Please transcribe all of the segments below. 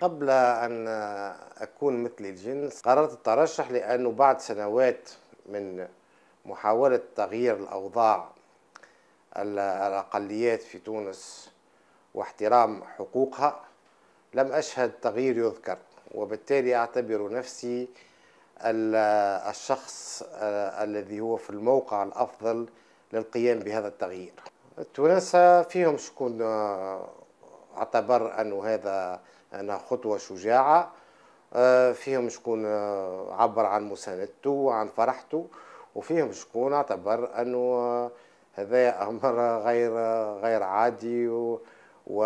قبل أن أكون مثل الجنس قررت الترشح لأنه بعد سنوات من محاولة تغيير الأوضاع الأقليات في تونس واحترام حقوقها لم أشهد تغيير يذكر وبالتالي أعتبر نفسي الشخص الذي هو في الموقع الأفضل للقيام بهذا التغيير التوانسة فيهم شكون آه، اعتبر أنه هذا أنها خطوة شجاعة آه، فيهم شكون آه، عبر عن مساندته وعن فرحته وفيهم شكون اعتبر أنه آه، هذا أمر غير غير عادي و و...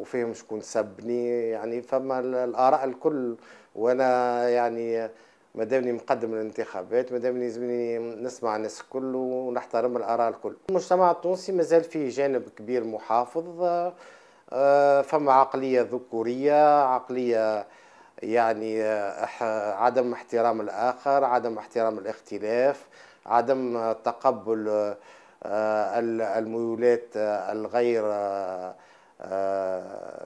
وفيهم شكون سبني يعني فما الآراء الكل وأنا يعني مادامني مقدم للانتخابات مادامني لازمني نسمع الناس الكل ونحترم الاراء الكل المجتمع التونسي مازال فيه جانب كبير محافظ آه، فما عقلية ذكورية عقلية يعني آه، عدم احترام الآخر عدم احترام الاختلاف عدم تقبل آه، الميولات الغير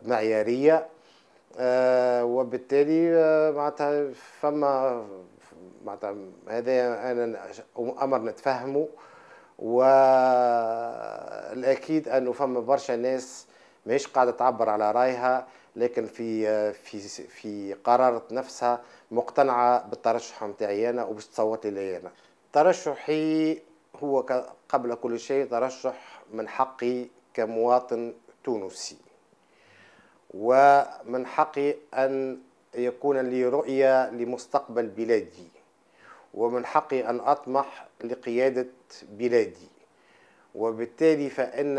معيارية وبالتالي معناتها فما معناتها هذا أنا أمر نتفهمه والأكيد أنه فما برشا ناس ماهيش قاعده تعبر على رايها لكن في في في قرارة نفسها مقتنعه بالترشح نتاعي انا وباش تصوت لي انا ترشحي هو قبل كل شيء ترشح من حقي كمواطن تونسي ومن حقي ان يكون لي رؤيه لمستقبل بلادي ومن حقي ان اطمح لقياده بلادي وبالتالي فان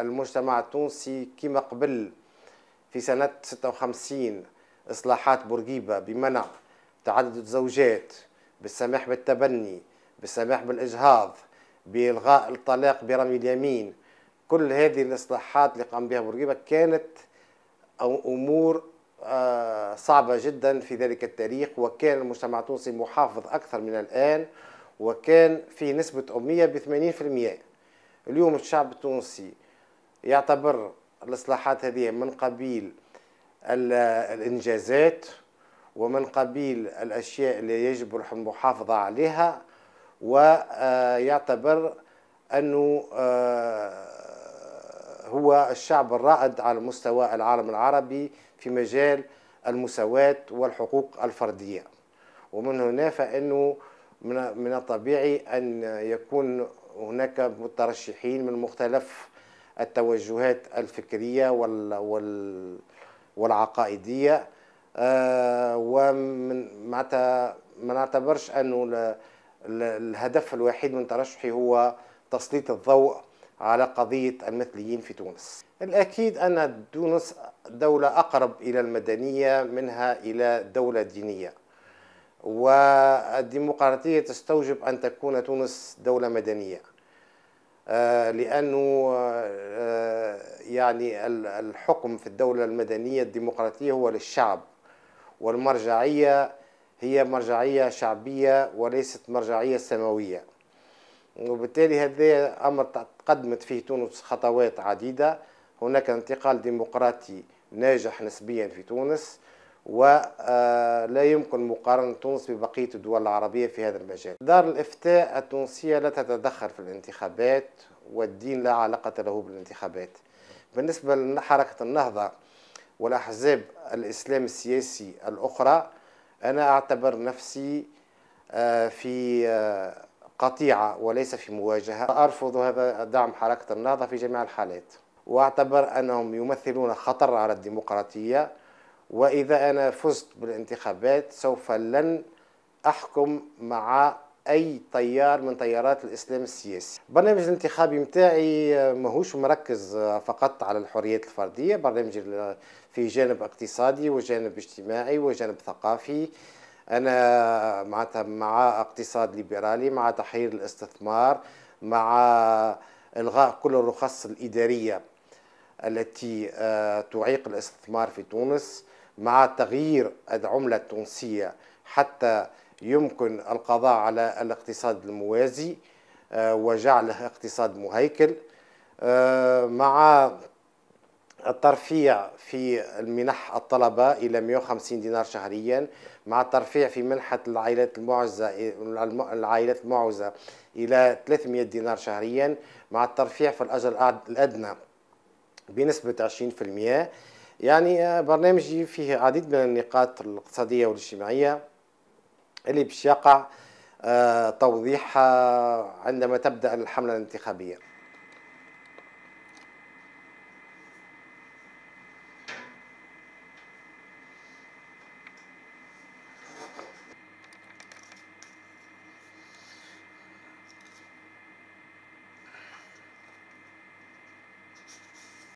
المجتمع التونسي كما قبل في سنة 56 إصلاحات بورقيبة بمنع تعدد الزوجات بالسماح بالتبني بالسماح بالإجهاض بإلغاء الطلاق برمي اليمين كل هذه الإصلاحات اللي قام بها بورقيبة كانت أمور آه، صعبة جدا في ذلك التاريخ وكان المجتمع التونسي محافظ أكثر من الآن وكان في نسبة أمية ب 80% اليوم الشعب التونسي يعتبر الاصلاحات هذه من قبيل الانجازات ومن قبيل الاشياء اللي يجب المحافظه عليها ويعتبر انه آه، هو الشعب الرائد على مستوى العالم العربي في مجال المساواة والحقوق الفردية ومن هنا فإنه من الطبيعي أن يكون هناك مترشحين من مختلف التوجهات الفكرية وال وال والعقائدية آه، ومن معناتها ما نعتبرش أنه الهدف الوحيد من ترشحي هو تسليط الضوء على قضية المثليين في تونس الأكيد أن تونس دولة أقرب إلى المدنية منها إلى دولة دينية والديمقراطية تستوجب أن تكون تونس دولة مدنية آه، لأنه آه، يعني الحكم في الدولة المدنية الديمقراطية هو للشعب والمرجعية هي مرجعية شعبية وليست مرجعية سماوية وبالتالي هذا أمر تقدمت فيه تونس خطوات عديدة هناك انتقال ديمقراطي ناجح نسبيا في تونس ولا آه، يمكن مقارنة تونس ببقية الدول العربية في هذا المجال دار الإفتاء التونسية لا تتدخل في الانتخابات والدين لا علاقة له بالانتخابات بالنسبة لحركة النهضة والأحزاب الإسلام السياسي الأخرى أنا أعتبر نفسي آه، في آه، قطيعة وليس في مواجهة أرفض هذا دعم حركة النهضة في جميع الحالات وأعتبر أنهم يمثلون خطر على الديمقراطية واذا انا فزت بالانتخابات سوف لن احكم مع اي تيار من تيارات الاسلام السياسي البرنامج الانتخابي متاعي ماهوش مركز فقط على الحريات الفرديه برنامج في جانب اقتصادي وجانب اجتماعي وجانب ثقافي انا معناتها مع اقتصاد ليبرالي مع تحرير الاستثمار مع الغاء كل الرخص الاداريه التي آه، تعيق الاستثمار في تونس مع تغيير العملة التونسية حتى يمكن القضاء على الاقتصاد الموازي آه، وجعله اقتصاد مهيكل آه، مع الترفيع في المنح الطلبة إلى 150 دينار شهريا مع الترفيع في منحة العائلات المعزة العائلات المعزة إلى 300 دينار شهريا مع الترفيع في الأجر الأدنى بنسبة 20% يعني آه، برنامجي فيه العديد من النقاط الاقتصادية والاجتماعية اللي باش يقع آه، توضيحها آه، عندما تبدأ الحملة الانتخابية